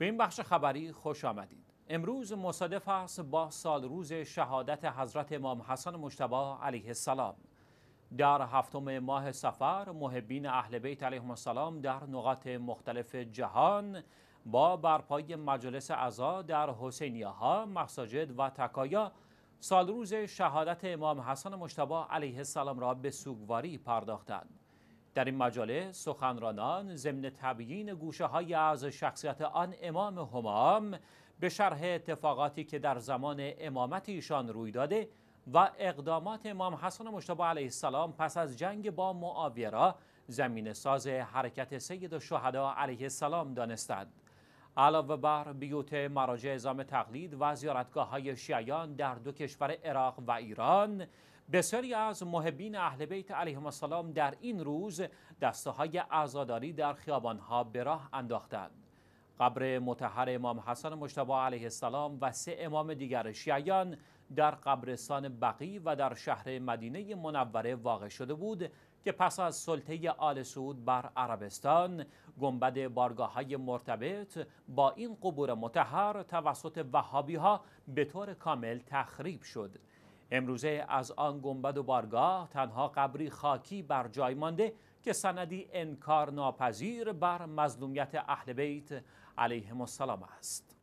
به این بخش خبری خوش آمدید امروز مصادف است با سال روز شهادت حضرت امام حسن مجتبی علیه السلام در هفتم ماه سفر محبین اهل بیت علیهم السلام در نقاط مختلف جهان با برپای مجلس عزا در حسینیه ها، مساجد و تکایا روز شهادت امام حسن مجتبی علیه السلام را به سوگواری پرداختند. در این مجاله سخنرانان ضمن تبیین گوشه های از شخصیت آن امام همام به شرح اتفاقاتی که در زمان امامت ایشان روی داده و اقدامات امام حسن مشتبه علیه السلام پس از جنگ با معاویه را زمین ساز حرکت سید و علیه السلام دانستند. علاوه بر بیوت مراجع اعزام تقلید و زیارتگاه های شیعیان در دو کشور عراق و ایران بسیاری از محبین اهل بیت علیهم السلام در این روز دسته های عزاداری در ها به راه انداختند قبر متحر امام حسن مجتبی علیه السلام و سه امام دیگر شیعیان در قبرستان بقی و در شهر مدینه منوره واقع شده بود که پس از سلطه آل سعود بر عربستان گنبد بارگاه های مرتبط با این قبور متحر توسط وهابی ها به طور کامل تخریب شد امروزه از آن گنبد و بارگاه تنها قبری خاکی بر جای مانده که سندی انکار ناپذیر بر مظلومیت اهل بیت علیهم السلام است